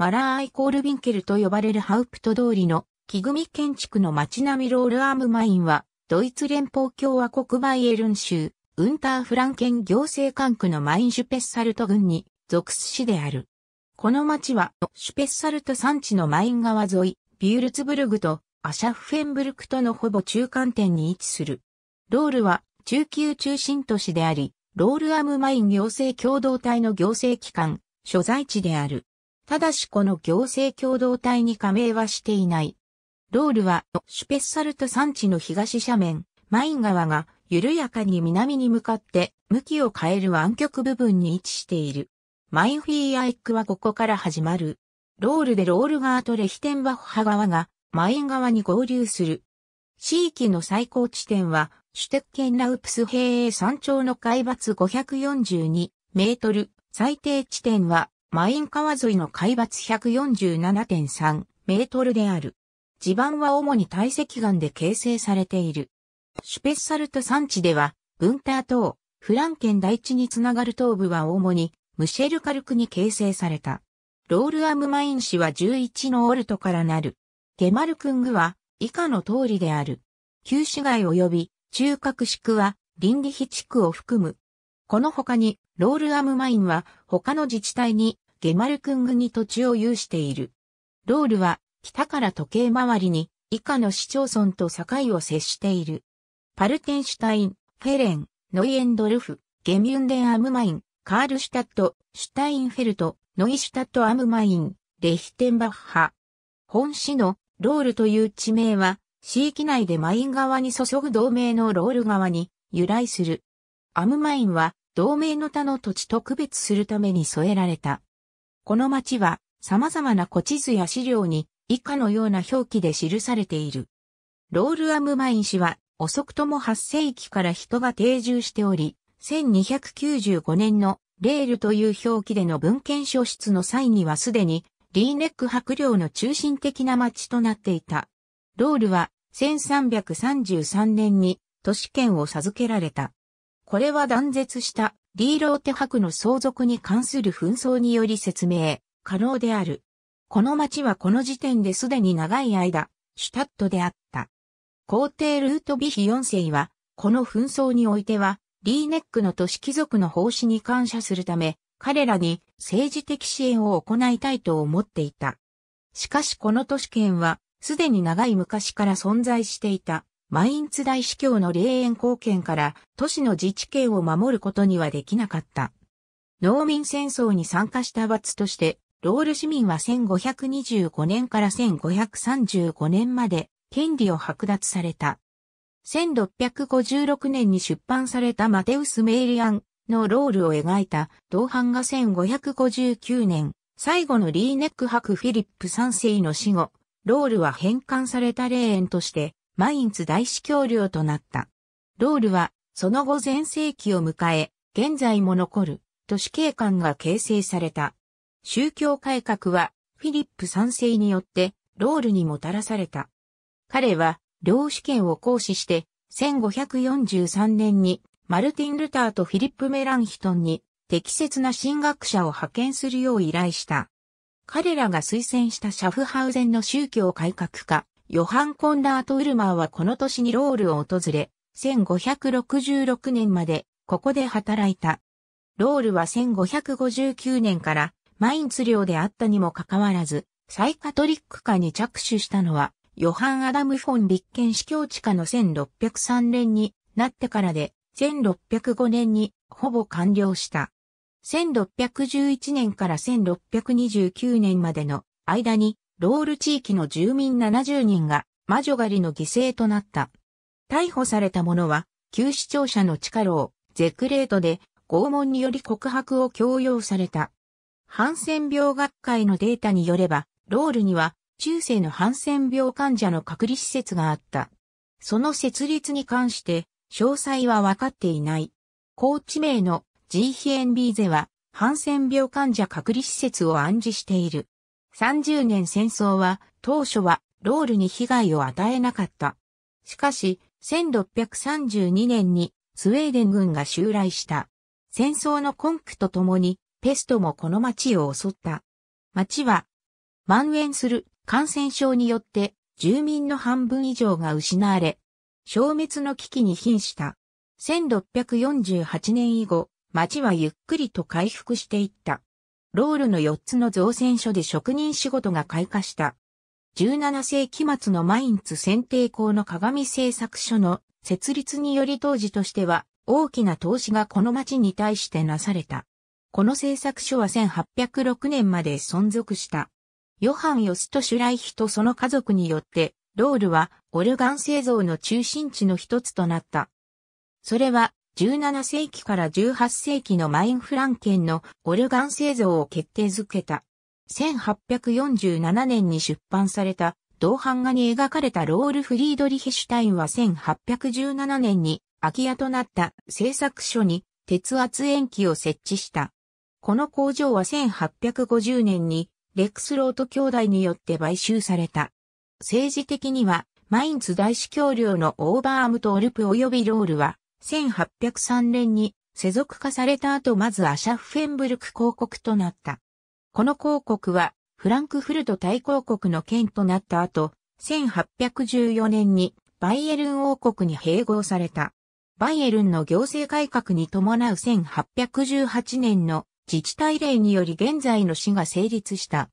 マラーアイコールビンケルと呼ばれるハウプト通りの木組建築の街並みロールアームマインは、ドイツ連邦共和国バイエルン州、ウンターフランケン行政管区のマインシュペッサルト郡に属す市である。この町は、シュペッサルト山地のマイン川沿い、ビュールツブルグとアシャフェンブルクとのほぼ中間点に位置する。ロールは中級中心都市であり、ロールアムマイン行政共同体の行政機関、所在地である。ただしこの行政共同体に加盟はしていない。ロールはシュペッサルト山地の東斜面、マイン川が緩やかに南に向かって向きを変える湾曲部分に位置している。マインフィーアイクはここから始まる。ロールでロール川とレヒテンバッハ川がマイン川に合流する。地域の最高地点はシュテッケンラウプス平永山頂の海抜542メートル、最低地点はマイン川沿いの海抜147.3メートルである。地盤は主に堆積岩で形成されている。シュペッサルト山地では、ブンター島、フランケン台地につながる東部は主にムシェルカルクに形成された。ロールアムマイン市は11のオルトからなる。ゲマルクングは以下の通りである。旧市街及び中核市区はリンリヒ地区を含む。この他にロールアムマインは他の自治体にゲマルクングに土地を有している。ロールは北から時計回りに以下の市町村と境を接している。パルテンシュタイン、フェレン、ノイエンドルフ、ゲミュンデンアムマイン、カールシュタット、シュタインフェルト、ノイシュタットアムマイン、レヒテンバッハ。本市のロールという地名は、市域内でマイン側に注ぐ同盟のロール側に由来する。アムマインは同盟の他の土地と区別するために添えられた。この町は様々な古地図や資料に以下のような表記で記されている。ロール・アム・マイン氏は遅くとも8世紀から人が定住しており、1295年のレールという表記での文献書出の際にはすでにリーネック伯領の中心的な町となっていた。ロールは1333年に都市圏を授けられた。これは断絶したリーローテ博の相続に関する紛争により説明可能である。この町はこの時点ですでに長い間、シュタットであった。皇帝ルートビヒ4世は、この紛争においては、リーネックの都市貴族の奉仕に感謝するため、彼らに政治的支援を行いたいと思っていた。しかしこの都市圏は、すでに長い昔から存在していたマインツ大司教の霊園貢献から都市の自治権を守ることにはできなかった。農民戦争に参加した罰として、ロール市民は1525年から1535年まで権利を剥奪された。1656年に出版されたマテウス・メイリアンのロールを描いた同伴が1559年、最後のリーネック伯フィリップ3世の死後、ロールは返還された霊園としてマインツ大司教領となった。ロールは、その後前世紀を迎え、現在も残る都市景観が形成された。宗教改革は、フィリップ三世によって、ロールにもたらされた。彼は、領主権を行使して、1543年に、マルティン・ルターとフィリップ・メランヒトンに、適切な神学者を派遣するよう依頼した。彼らが推薦したシャフハウゼンの宗教改革家、ヨハン・コンラート・ウルマーはこの年にロールを訪れ、1566年までここで働いた。ロールは1559年からマインツ領であったにもかかわらず、サイカトリック化に着手したのは、ヨハン・アダム・フォン・立憲司教地下の1603年になってからで、1605年にほぼ完了した。1611年から1629年までの間にロール地域の住民70人が魔女狩りの犠牲となった。逮捕された者は、旧市庁舎の地下牢、ゼクレートで拷問により告白を強要された。ハンセン病学会のデータによれば、ロールには中世のハンセン病患者の隔離施設があった。その設立に関して詳細は分かっていない。高知名の GHNB ゼはハンセン病患者隔離施設を暗示している。30年戦争は当初はロールに被害を与えなかった。しかし、1632年にスウェーデン軍が襲来した。戦争の根拠とともにペストもこの町を襲った。町は蔓延する感染症によって住民の半分以上が失われ、消滅の危機に瀕した。1648年以後、町はゆっくりと回復していった。ロールの4つの造船所で職人仕事が開花した。17世紀末のマインツ選定校の鏡製作所の設立により当時としては大きな投資がこの町に対してなされた。この製作所は1806年まで存続した。ヨハン・ヨスト・シュライヒとその家族によって、ロールはオルガン製造の中心地の一つとなった。それは17世紀から18世紀のマインフランケンのオルガン製造を決定づけた。1847年に出版された銅版画に描かれたロール・フリードリヒシュタインは1817年に空き家となった製作所に鉄圧延期を設置した。この工場は1850年にレックスロート兄弟によって買収された。政治的にはマインツ大司教領のオーバーアムとオルプ及びロールは1803年に世俗化された後まずアシャフ・フェンブルク公国となった。この公国はフランクフルト大公国の県となった後、1814年にバイエルン王国に併合された。バイエルンの行政改革に伴う1818年の自治体令により現在の市が成立した。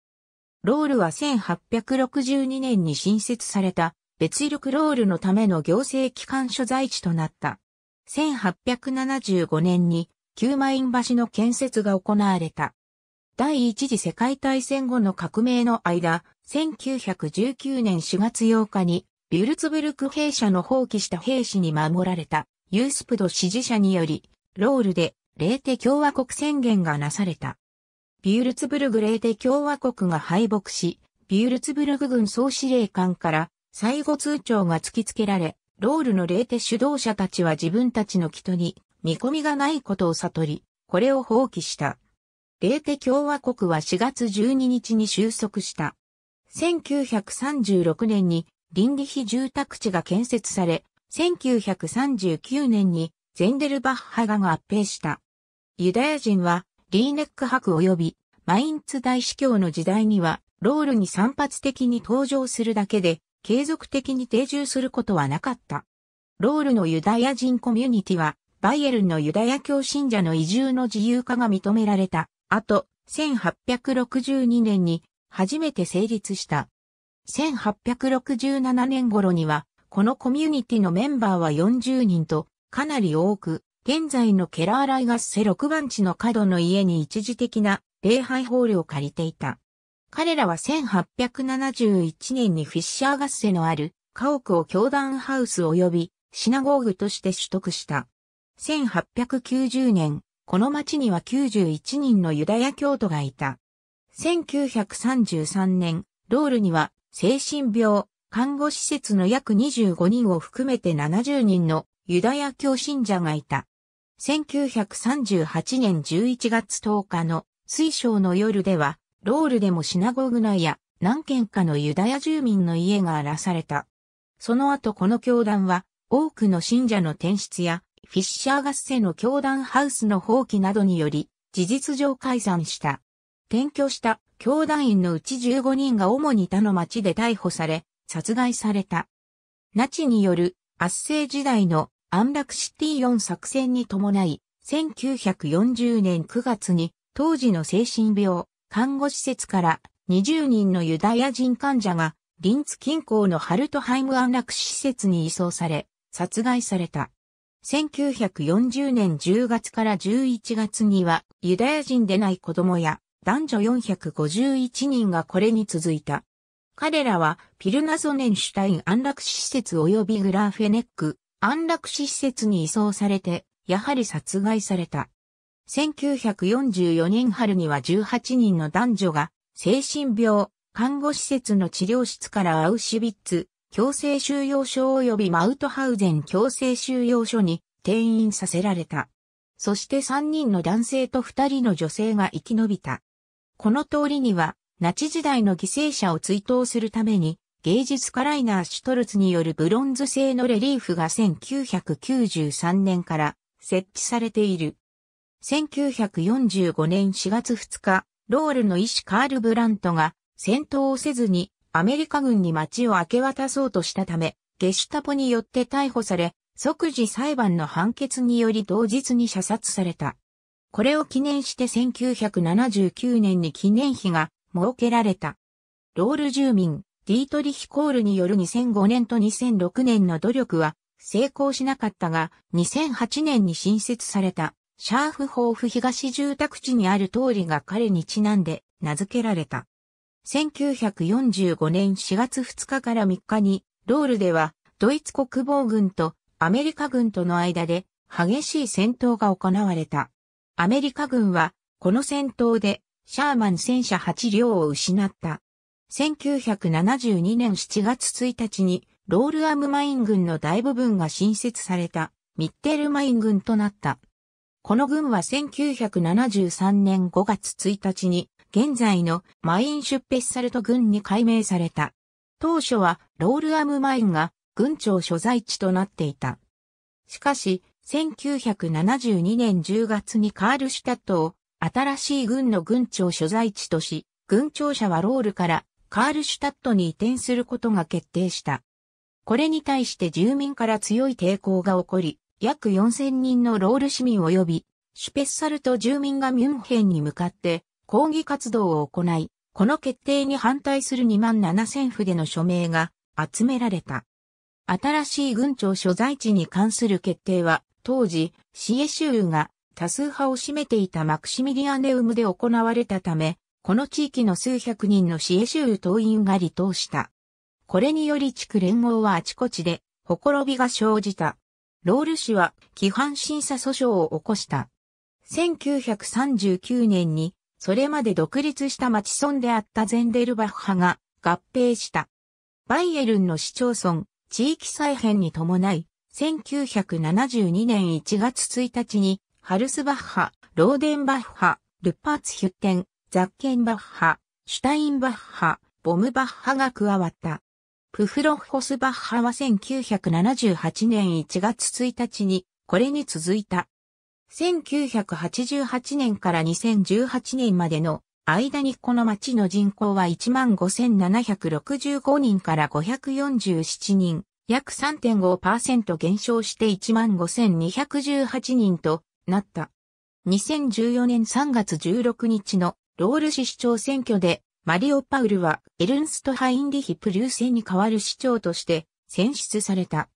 ロールは1862年に新設された別力ロールのための行政機関所在地となった。1875年に旧マイン橋の建設が行われた。第一次世界大戦後の革命の間、1919年4月8日にビュルツブルク兵舎の放棄した兵士に守られたユースプド支持者により、ロールでレーテ共和国宣言がなされた。ビュルツブルグレーテ共和国が敗北し、ビュルツブルグ軍総司令官から最後通帳が突きつけられ、ロールの霊手主導者たちは自分たちの人に見込みがないことを悟り、これを放棄した。霊手共和国は4月12日に収束した。1936年に倫理非住宅地が建設され、1939年にゼンデルバッハが合併した。ユダヤ人はリーネック博及びマインツ大司教の時代にはロールに散発的に登場するだけで継続的に定住することはなかった。ロールのユダヤ人コミュニティは、バイエルンのユダヤ教信者の移住の自由化が認められた。あと、1862年に初めて成立した。1867年頃には、このコミュニティのメンバーは40人と、かなり多く、現在のケラーライガッセ6番地の角の家に一時的な礼拝ホールを借りていた。彼らは1871年にフィッシャー合セのある家屋を教団ハウス及びシナゴーグとして取得した。1890年、この町には91人のユダヤ教徒がいた。1933年、ロールには精神病、看護施設の約25人を含めて70人のユダヤ教信者がいた。1938年11月10日の水晶の夜ではロールでもシナゴグ内や何軒かのユダヤ住民の家が荒らされた。その後この教団は多くの信者の転出やフィッシャー合戦の教団ハウスの放棄などにより事実上解散した。転居した教団員のうち15人が主に他の町で逮捕され、殺害された。ナチによる圧政時代の安楽シティ4作戦に伴い、1940年9月に当時の精神病、看護施設から20人のユダヤ人患者がリンツ近郊のハルトハイム安楽施設に移送され、殺害された。1940年10月から11月にはユダヤ人でない子供や男女451人がこれに続いた。彼らはピルナゾネンシュタイン安楽施設及びグラーフェネック安楽死施設に移送されて、やはり殺害された。1944年春には18人の男女が、精神病、看護施設の治療室からアウシュビッツ、強制収容所及びマウトハウゼン強制収容所に転院させられた。そして3人の男性と2人の女性が生き延びた。この通りには、ナチ時代の犠牲者を追悼するために、芸術家ライナー・シュトルツによるブロンズ製のレリーフが1993年から設置されている。1945年4月2日、ロールの医師カール・ブラントが戦闘をせずにアメリカ軍に街を明け渡そうとしたため、ゲシュタポによって逮捕され、即時裁判の判決により同日に射殺された。これを記念して1979年に記念碑が設けられた。ロール住民、ディートリヒ・コールによる2005年と2006年の努力は成功しなかったが、2008年に新設されたシャーフホーフ東住宅地にある通りが彼にちなんで名付けられた。1945年4月2日から3日に、ロールでは、ドイツ国防軍とアメリカ軍との間で激しい戦闘が行われた。アメリカ軍は、この戦闘で、シャーマン戦車8両を失った。1972年7月1日に、ロールアムマイン軍の大部分が新設された、ミッテルマイン軍となった。この軍は1973年5月1日に、現在のマインシュッペッサルト軍に改名された。当初はロールアムマインが軍庁所在地となっていた。しかし、1972年10月にカールシュタットを新しい軍の軍庁所在地とし、軍庁舎はロールからカールシュタットに移転することが決定した。これに対して住民から強い抵抗が起こり、約4000人のロール市民及び、シュペッサルト住民がミュンヘンに向かって抗議活動を行い、この決定に反対する2万7000筆の署名が集められた。新しい軍庁所在地に関する決定は、当時、シエシューが多数派を占めていたマクシミリアネウムで行われたため、この地域の数百人のシエシュー党員が離党した。これにより地区連合はあちこちで、ほころびが生じた。ロール氏は規範審査訴訟を起こした。1939年に、それまで独立した町村であったゼンデルバッハが合併した。バイエルンの市町村、地域再編に伴い、1972年1月1日に、ハルスバッハ、ローデンバッハ、ルパーツヒュッテン、ザッケンバッハ、シュタインバッハ、ボムバッハが加わった。プフロフホスバッハは1978年1月1日に、これに続いた。1988年から2018年までの間にこの町の人口は15,765人から547人、約3.5%減少して15,218人となった。2014年3月16日のロール市市長選挙でマリオ・パウルはエルンスト・ハインリヒ・プリューセに代わる市長として選出された。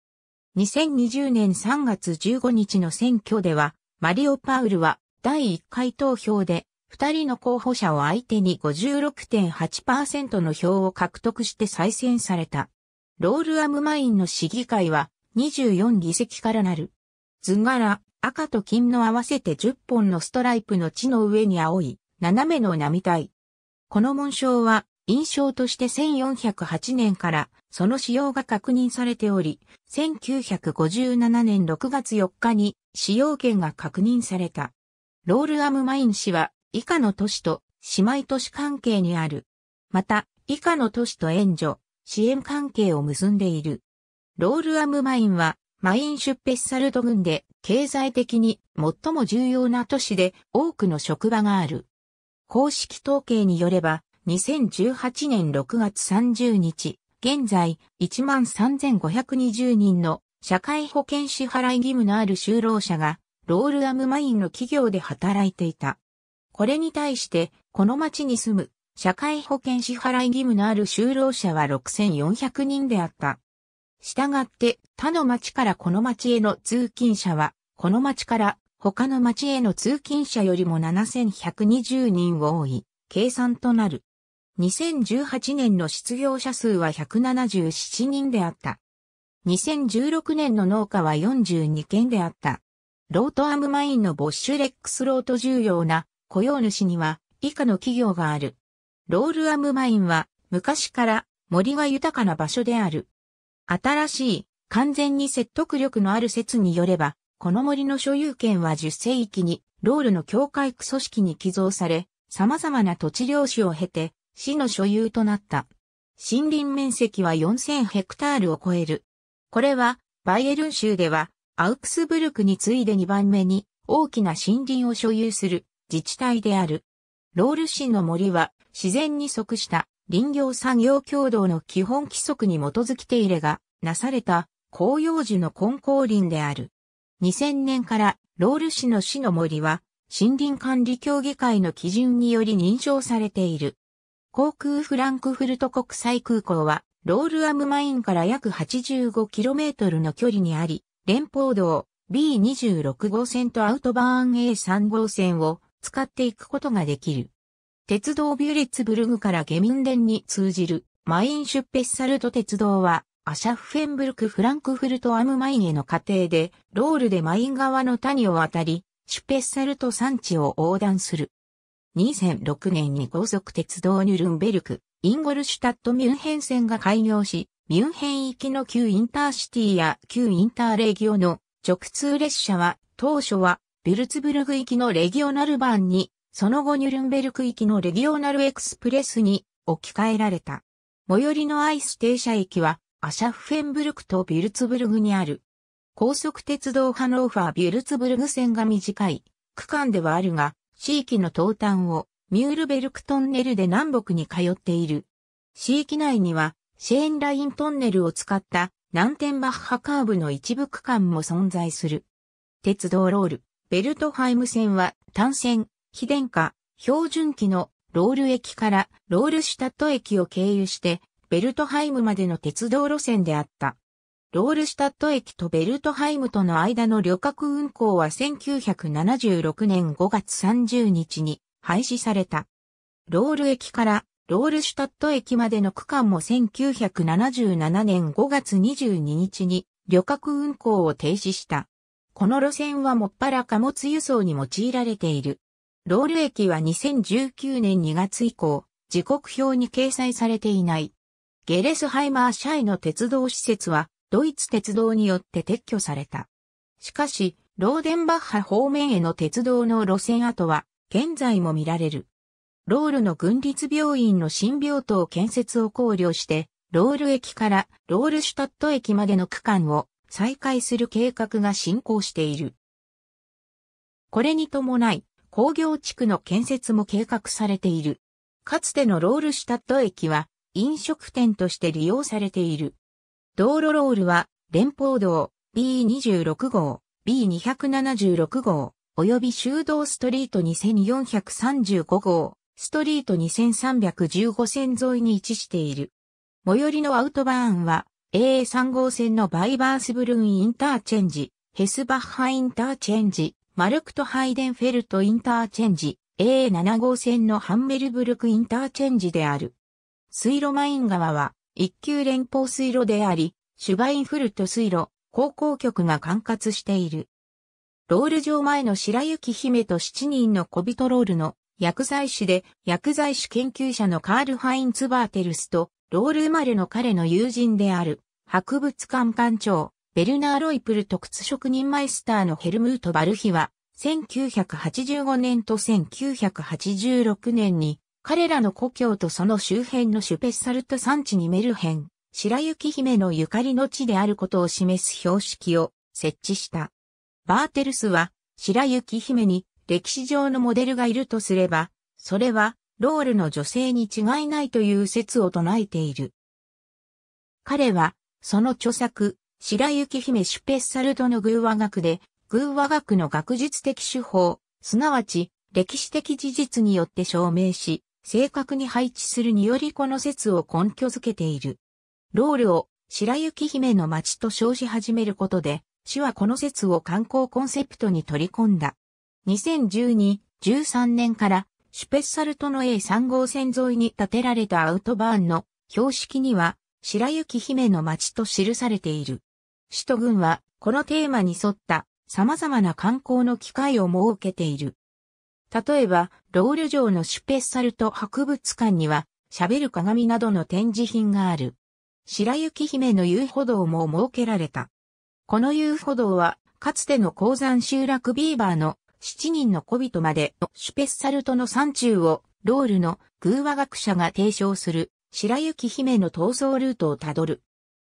2020年3月15日の選挙では、マリオ・パウルは第1回投票で2人の候補者を相手に56.8%の票を獲得して再選された。ロール・アム・マインの市議会は24議席からなる。図柄、赤と金の合わせて10本のストライプの地の上に青い、斜めの並大。この紋章は、印象として1408年からその使用が確認されており、1957年6月4日に使用権が確認された。ロール・アム・マイン氏は以下の都市と姉妹都市関係にある。また、以下の都市と援助、支援関係を結んでいる。ロール・アム・マインは、マインシュッペッサルト軍で経済的に最も重要な都市で多くの職場がある。公式統計によれば、2018年6月30日、現在13,520人の社会保険支払い義務のある就労者が、ロールアムマインの企業で働いていた。これに対して、この町に住む社会保険支払い義務のある就労者は6400人であった。したがって他の町からこの町への通勤者は、この町から他の町への通勤者よりも7120人多い計算となる。2018年の失業者数は177人であった。2016年の農家は42件であった。ロートアームマインのボッシュレックスロート重要な雇用主には以下の企業がある。ロールアームマインは昔から森は豊かな場所である。新しい完全に説得力のある説によればこの森の所有権は10世紀に、ロールの教会区組織に寄贈され、様々な土地領主を経て、市の所有となった。森林面積は4000ヘクタールを超える。これは、バイエルン州では、アウクスブルクに次いで2番目に大きな森林を所有する自治体である。ロール市の森は自然に即した林業産業協同の基本規則に基づき手入れがなされた広葉樹の根高林である。2000年からロール市の市の森は森林管理協議会の基準により認証されている。航空フランクフルト国際空港はロールアムマインから約 85km の距離にあり、連邦道 B26 号線とアウトバーン A3 号線を使っていくことができる。鉄道ビュレツブルグからゲミンデンに通じるマインシュッペッサルト鉄道はアシャフフェンブルク・フランクフルト・アム・マインへの過程で、ロールでマイン側の谷を渡り、シュペッセルト山地を横断する。2006年に高速鉄道ニュルンベルク、インゴルシュタット・ミュンヘン線が開業し、ミュンヘン行きの旧インターシティや旧インターレギオの直通列車は、当初はビルツブルグ行きのレギオナルバンに、その後ニュルンベルク行きのレギオナルエクスプレスに置き換えられた。最寄りのアイス停車駅はアシャフフェンブルクとビュルツブルグにある。高速鉄道ハノーファー・ビュルツブルグ線が短い区間ではあるが、地域の東端をミュールベルクトンネルで南北に通っている。地域内にはシェーンライントンネルを使った南天バッハカーブの一部区間も存在する。鉄道ロール、ベルトハイム線は単線、非電化、標準機のロール駅からロールシュタット駅を経由してベルトハイムまでの鉄道路線であった。ロールシュタット駅とベルトハイムとの間の旅客運行は1976年5月30日に廃止された。ロール駅からロールシュタット駅までの区間も1977年5月22日に旅客運行を停止した。この路線はもっぱら貨物輸送に用いられている。ロール駅は2019年2月以降、時刻表に掲載されていない。ゲレスハイマー社イの鉄道施設は、ドイツ鉄道によって撤去された。しかし、ローデンバッハ方面への鉄道の路線跡は、現在も見られる。ロールの軍立病院の新病棟建設を考慮して、ロール駅からロールシュタット駅までの区間を再開する計画が進行している。これに伴い、工業地区の建設も計画されている。かつてのロールシュタット駅は、飲食店として利用されている。道路ロールは、連邦道 B26 号、B276 号、及び修道ストリート2435号、ストリート2315線沿いに位置している。最寄りのアウトバーンは、AA3 号線のバイバースブルーンインターチェンジ、ヘスバッハインターチェンジ、マルクトハイデンフェルトインターチェンジ、AA7 号線のハンメルブルクインターチェンジである。水路マイン川は、一級連邦水路であり、シュバインフルト水路、高校局が管轄している。ロール場前の白雪姫と七人の小人ロールの薬剤師で薬剤師研究者のカール・ハインツ・バーテルスとロール生まれの彼の友人である博物館館長ベルナー・ロイプル特靴職人マイスターのヘルムート・バルヒは1985年と1986年に彼らの故郷とその周辺のシュペッサルト産地にメルヘン、白雪姫のゆかりの地であることを示す標識を設置した。バーテルスは、白雪姫に歴史上のモデルがいるとすれば、それは、ロールの女性に違いないという説を唱えている。彼は、その著作、白雪姫シュペッサルトの偶話学で、偶話学の学術的手法、すなわち、歴史的事実によって証明し、正確に配置するによりこの説を根拠づけている。ロールを白雪姫の町と称し始めることで、市はこの説を観光コンセプトに取り込んだ。2012-13年からシュペッサルトの A3 号線沿いに建てられたアウトバーンの標識には白雪姫の町と記されている。首都群はこのテーマに沿った様々な観光の機会を設けている。例えば、ロール城のシュペッサルト博物館には、喋る鏡などの展示品がある。白雪姫の遊歩道も設けられた。この遊歩道は、かつての鉱山集落ビーバーの七人の小人までのシュペッサルトの山中をロールの偶話学者が提唱する白雪姫の逃走ルートをたどる。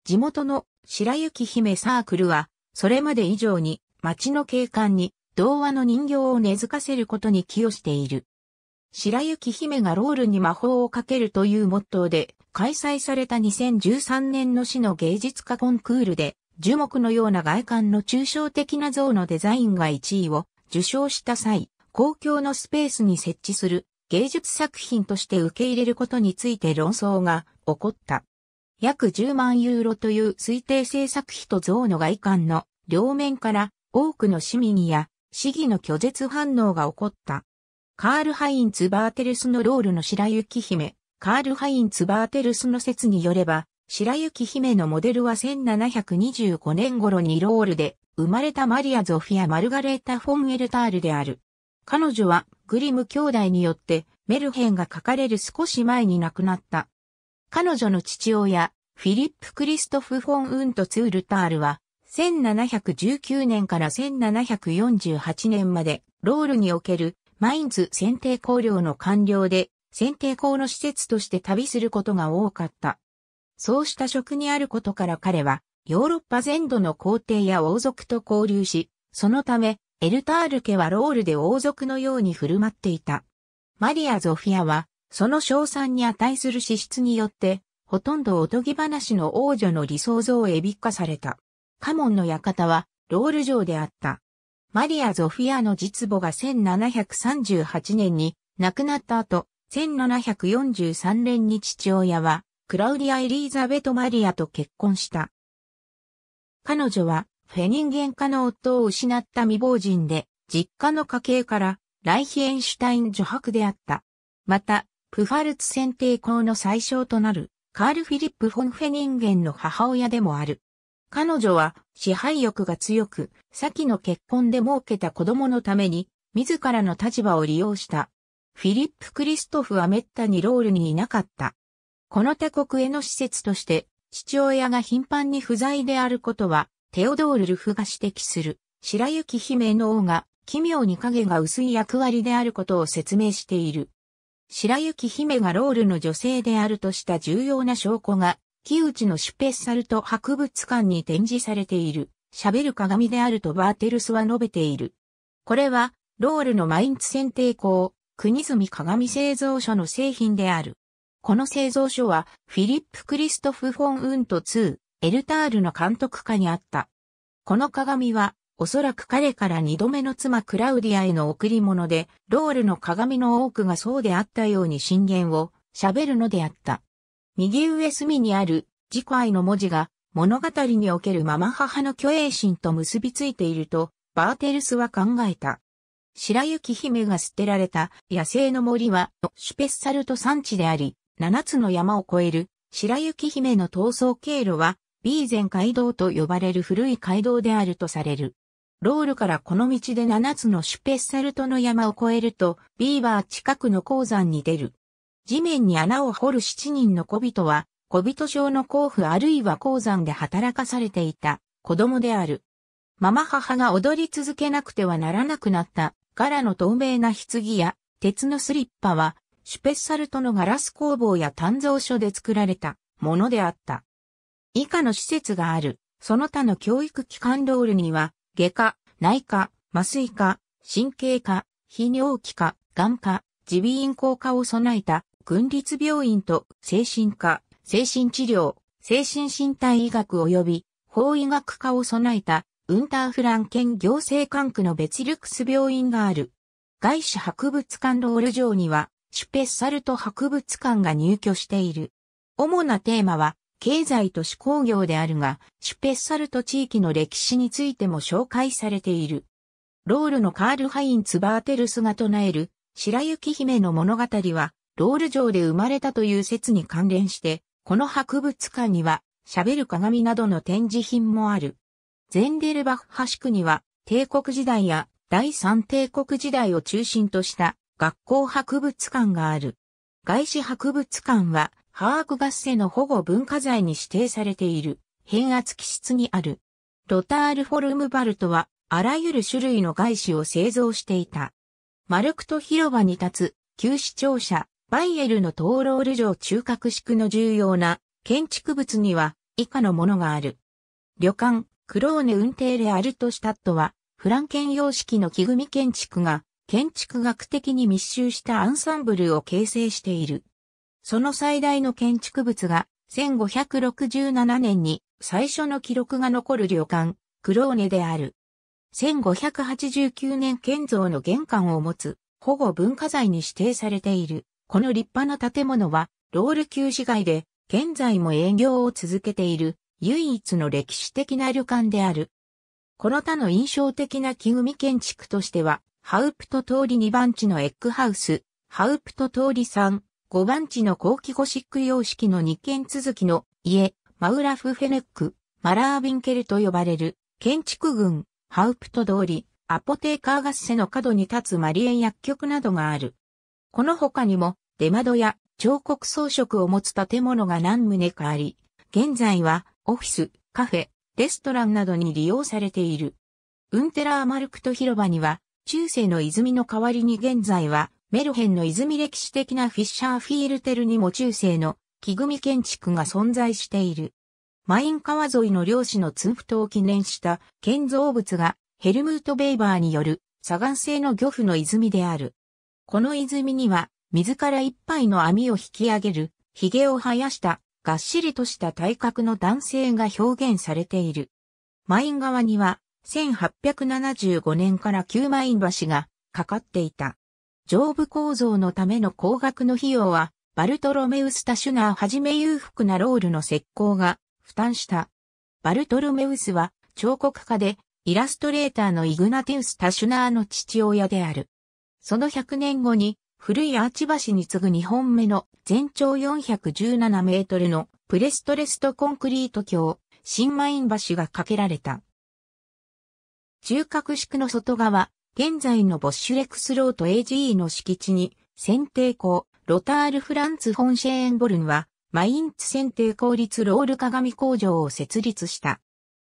地元の白雪姫サークルは、それまで以上に街の景観に童話の人形を根付かせることに寄与している。白雪姫がロールに魔法をかけるというモットーで、開催された2013年の市の芸術家コンクールで、樹木のような外観の抽象的な像のデザインが1位を受賞した際、公共のスペースに設置する芸術作品として受け入れることについて論争が起こった。約10万ユーロという推定制作費と像の外観の両面から多くの市民や市議の拒絶反応が起こった。カール・ハインツ・バーテルスのロールの白雪姫、カール・ハインツ・バーテルスの説によれば、白雪姫のモデルは1725年頃にロールで生まれたマリア・ゾフィア・マルガレータ・フォンエルタールである。彼女はグリム兄弟によってメルヘンが書かれる少し前に亡くなった。彼女の父親、フィリップ・クリストフ・フォン・ウント・ツールタールは1719年から1748年まで、ロールにおけるマインズ選定校領の官僚で、選定校の施設として旅することが多かった。そうした職にあることから彼は、ヨーロッパ全土の皇帝や王族と交流し、そのため、エルタール家はロールで王族のように振る舞っていた。マリア・ゾフィアは、その賞賛に値する資質によって、ほとんどおとぎ話の王女の理想像をエビ化された。カモンの館はロール城であった。マリア・ゾフィアの実母が1738年に亡くなった後、1743年に父親はクラウディア・エリーザベト・マリアと結婚した。彼女はフェニンゲン家の夫を失った未亡人で、実家の家系からライヒエンシュタイン女白であった。また、プファルツ選定校の最小となるカール・フィリップ・フォン・フェニンゲンの母親でもある。彼女は支配欲が強く、先の結婚で儲けた子供のために、自らの立場を利用した。フィリップ・クリストフは滅多にロールにいなかった。この他国への施設として、父親が頻繁に不在であることは、テオドール・ルフが指摘する、白雪姫の王が、奇妙に影が薄い役割であることを説明している。白雪姫がロールの女性であるとした重要な証拠が木内のシュペッサルト博物館に展示されている、喋る鏡であるとバーテルスは述べている。これは、ロールのマインツ選定校、国住鏡製造所の製品である。この製造所は、フィリップ・クリストフ・フォン・ウント2、エルタールの監督下にあった。この鏡は、おそらく彼から二度目の妻クラウディアへの贈り物で、ロールの鏡の多くがそうであったように信玄を喋るのであった。右上隅にある次回の文字が物語におけるママ母の虚栄心と結びついているとバーテルスは考えた。白雪姫が捨てられた野生の森はシュペッサルト産地であり、七つの山を越える白雪姫の逃走経路はビーゼン街道と呼ばれる古い街道であるとされる。ロールからこの道で七つのシュペッサルトの山を越えると、ビーバー近くの鉱山に出る。地面に穴を掘る七人の小人は、小人症の甲府あるいは鉱山で働かされていた子供である。ママ母が踊り続けなくてはならなくなった柄の透明な棺や鉄のスリッパは、シュペッサルトのガラス工房や炭造所で作られたものであった。以下の施設がある、その他の教育機関ロールには、外科、内科、麻酔科、神経科、泌尿器科、眼科、耳鼻咽喉科を備えた軍立病院と精神科、精神治療、精神身体医学及び法医学科を備えたウンターフラン県行政管区のベツルクス病院がある。外資博物館ロール上にはシュペッサルト博物館が入居している。主なテーマは経済と市工業であるが、シュペッサルト地域の歴史についても紹介されている。ロールのカールハインツ・バーテルスが唱える白雪姫の物語はロール城で生まれたという説に関連して、この博物館には、喋る鏡などの展示品もある。ゼンデルバッハ地区には、帝国時代や第三帝国時代を中心とした学校博物館がある。外資博物館は、ハーク合セの保護文化財に指定されている、変圧器室にある。ロタールフォルムバルトは、あらゆる種類の外資を製造していた。マルクト広場に立つ、旧市庁舎、バイエルのトーロール城中核宿の重要な建築物には以下のものがある。旅館、クローネ・ウンテーレ・アルトシュタットは、フランケン様式の木組建築が、建築学的に密集したアンサンブルを形成している。その最大の建築物が、1567年に最初の記録が残る旅館、クローネである。1589年建造の玄関を持つ保護文化財に指定されている。この立派な建物は、ロール旧市街で、現在も営業を続けている、唯一の歴史的な旅館である。この他の印象的な木組建築としては、ハウプト通り2番地のエッグハウス、ハウプト通り3、5番地の後期ゴシック様式の2軒続きの家、マウラフフェネック、マラービンケルと呼ばれる、建築群、ハウプト通り、アポテーカーガッセの角に立つマリエ薬局などがある。この他にも、出窓や彫刻装飾を持つ建物が何棟かあり、現在はオフィス、カフェ、レストランなどに利用されている。ウンテラーマルクト広場には、中世の泉の代わりに現在は、メルヘンの泉歴史的なフィッシャーフィールテルにも中世の木組建築が存在している。マイン川沿いの漁師の通布島を記念した建造物がヘルムート・ベイバーによる砂岩製の漁夫の泉である。この泉には自ら一杯の網を引き上げる、髭を生やした、がっしりとした体格の男性が表現されている。マイン側には、1875年から旧マイン橋がかかっていた。上部構造のための高額の費用は、バルトロメウス・タシュナーはじめ裕福なロールの石膏が負担した。バルトロメウスは彫刻家でイラストレーターのイグナティウス・タシュナーの父親である。その100年後に古いアーチ橋に次ぐ2本目の全長417メートルのプレストレストコンクリート橋、新マイン橋が架けられた。中核式の外側、現在のボッシュレクスロート AGE の敷地に、選定校、ロタールフランツ・フォンシェーンボルンは、マインツ選定効率ロール鏡工場を設立した。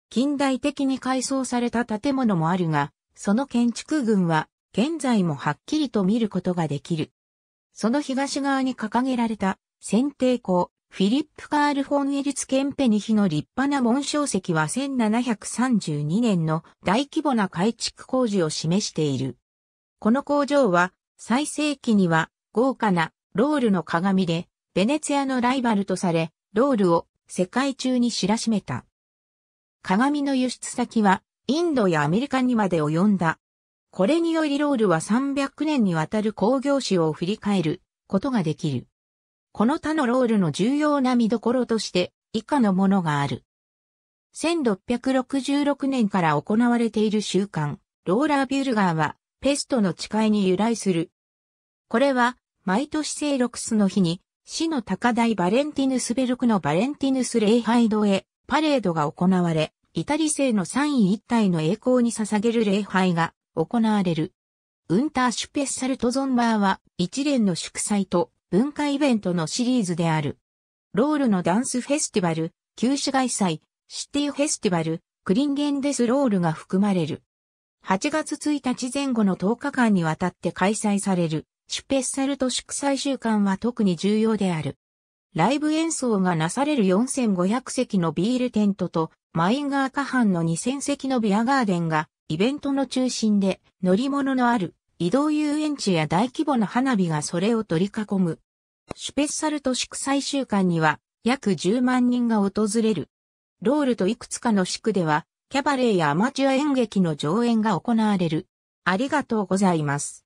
近代的に改装された建物もあるが、その建築群は現在もはっきりと見ることができる。その東側に掲げられた、選定校、フィリップ・カール・フォン・エリツ・ケンペニヒの立派な紋章石は1732年の大規模な改築工事を示している。この工場は、最盛期には豪華なロールの鏡で、ベネツィアのライバルとされ、ロールを世界中に知らしめた。鏡の輸出先は、インドやアメリカにまで及んだ。これによりロールは300年にわたる工業史を振り返ることができる。この他のロールの重要な見どころとして以下のものがある。1666年から行われている習慣、ローラービュルガーはペストの誓いに由来する。これは毎年聖ロクスの日に死の高台バレンティヌスベルクのバレンティヌス礼拝堂へパレードが行われ、イタリ製の三位一体の栄光に捧げる礼拝が行われる。ウンターシュペッサルトゾンバーは一連の祝祭と文化イベントのシリーズである。ロールのダンスフェスティバル、旧市街祭、シティフェスティバル、クリンゲンデスロールが含まれる。8月1日前後の10日間にわたって開催される、シュペッサルト祝祭週間は特に重要である。ライブ演奏がなされる4500席のビールテントと、マインガー下半の2000席のビアガーデンがイベントの中心で乗り物のある移動遊園地や大規模な花火がそれを取り囲む。シュペッサルト祝祭週間には約10万人が訪れる。ロールといくつかの地区ではキャバレーやアマチュア演劇の上演が行われる。ありがとうございます。